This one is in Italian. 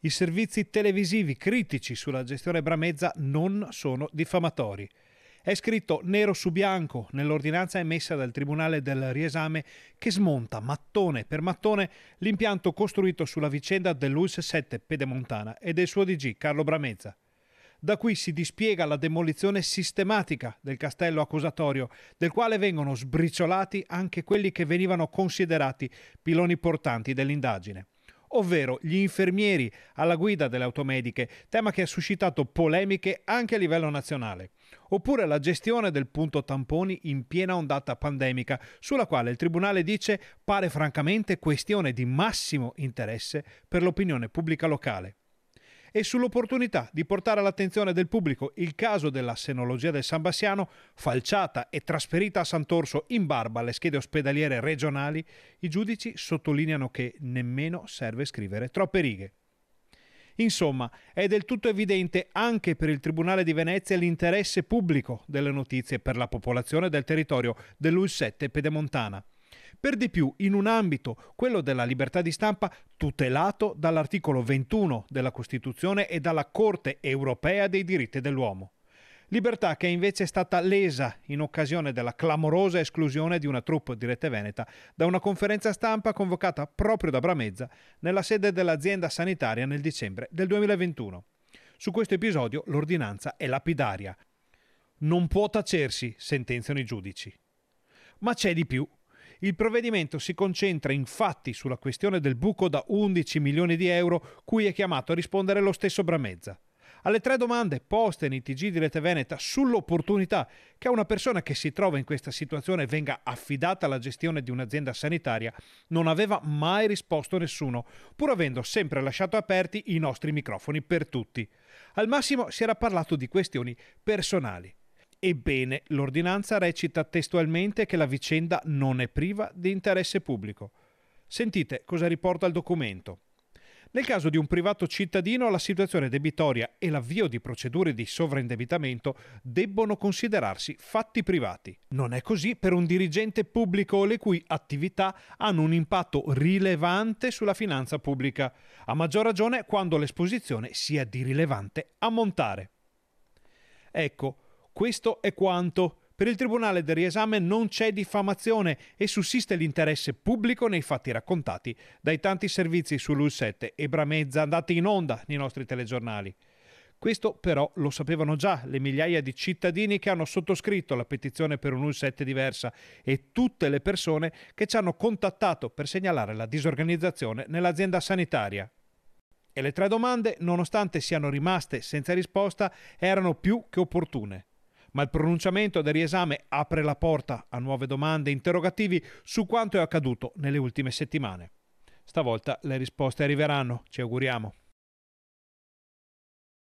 I servizi televisivi critici sulla gestione Bramezza non sono diffamatori. È scritto nero su bianco nell'ordinanza emessa dal Tribunale del Riesame che smonta mattone per mattone l'impianto costruito sulla vicenda dell'ULS 7 Pedemontana e del suo DG Carlo Bramezza. Da qui si dispiega la demolizione sistematica del castello accusatorio, del quale vengono sbriciolati anche quelli che venivano considerati piloni portanti dell'indagine ovvero gli infermieri alla guida delle automediche, tema che ha suscitato polemiche anche a livello nazionale. Oppure la gestione del punto tamponi in piena ondata pandemica, sulla quale il Tribunale dice pare francamente questione di massimo interesse per l'opinione pubblica locale e sull'opportunità di portare all'attenzione del pubblico il caso della senologia del San Bassiano, falciata e trasferita a Sant'Orso in barba alle schede ospedaliere regionali, i giudici sottolineano che nemmeno serve scrivere troppe righe. Insomma, è del tutto evidente anche per il Tribunale di Venezia l'interesse pubblico delle notizie per la popolazione del territorio dell'Ulsette pedemontana per di più in un ambito, quello della libertà di stampa, tutelato dall'articolo 21 della Costituzione e dalla Corte europea dei diritti dell'uomo. Libertà che invece è stata lesa in occasione della clamorosa esclusione di una troupe di Rete veneta da una conferenza stampa convocata proprio da Bramezza nella sede dell'azienda sanitaria nel dicembre del 2021. Su questo episodio l'ordinanza è lapidaria. Non può tacersi, sentenziano i giudici. Ma c'è di più. Il provvedimento si concentra infatti sulla questione del buco da 11 milioni di euro cui è chiamato a rispondere lo stesso Bramezza. Alle tre domande poste nei TG di Rete Veneta sull'opportunità che a una persona che si trova in questa situazione venga affidata la gestione di un'azienda sanitaria, non aveva mai risposto nessuno, pur avendo sempre lasciato aperti i nostri microfoni per tutti. Al massimo si era parlato di questioni personali. Ebbene, l'ordinanza recita testualmente che la vicenda non è priva di interesse pubblico. Sentite cosa riporta il documento. Nel caso di un privato cittadino, la situazione debitoria e l'avvio di procedure di sovraindebitamento debbono considerarsi fatti privati. Non è così per un dirigente pubblico le cui attività hanno un impatto rilevante sulla finanza pubblica, a maggior ragione quando l'esposizione sia di rilevante ammontare. Ecco, questo è quanto. Per il Tribunale del riesame non c'è diffamazione e sussiste l'interesse pubblico nei fatti raccontati dai tanti servizi su sull'Ul7 e Bramezza andati in onda nei nostri telegiornali. Questo però lo sapevano già le migliaia di cittadini che hanno sottoscritto la petizione per un UL7 diversa e tutte le persone che ci hanno contattato per segnalare la disorganizzazione nell'azienda sanitaria. E le tre domande, nonostante siano rimaste senza risposta, erano più che opportune ma il pronunciamento del riesame apre la porta a nuove domande e interrogativi su quanto è accaduto nelle ultime settimane. Stavolta le risposte arriveranno, ci auguriamo.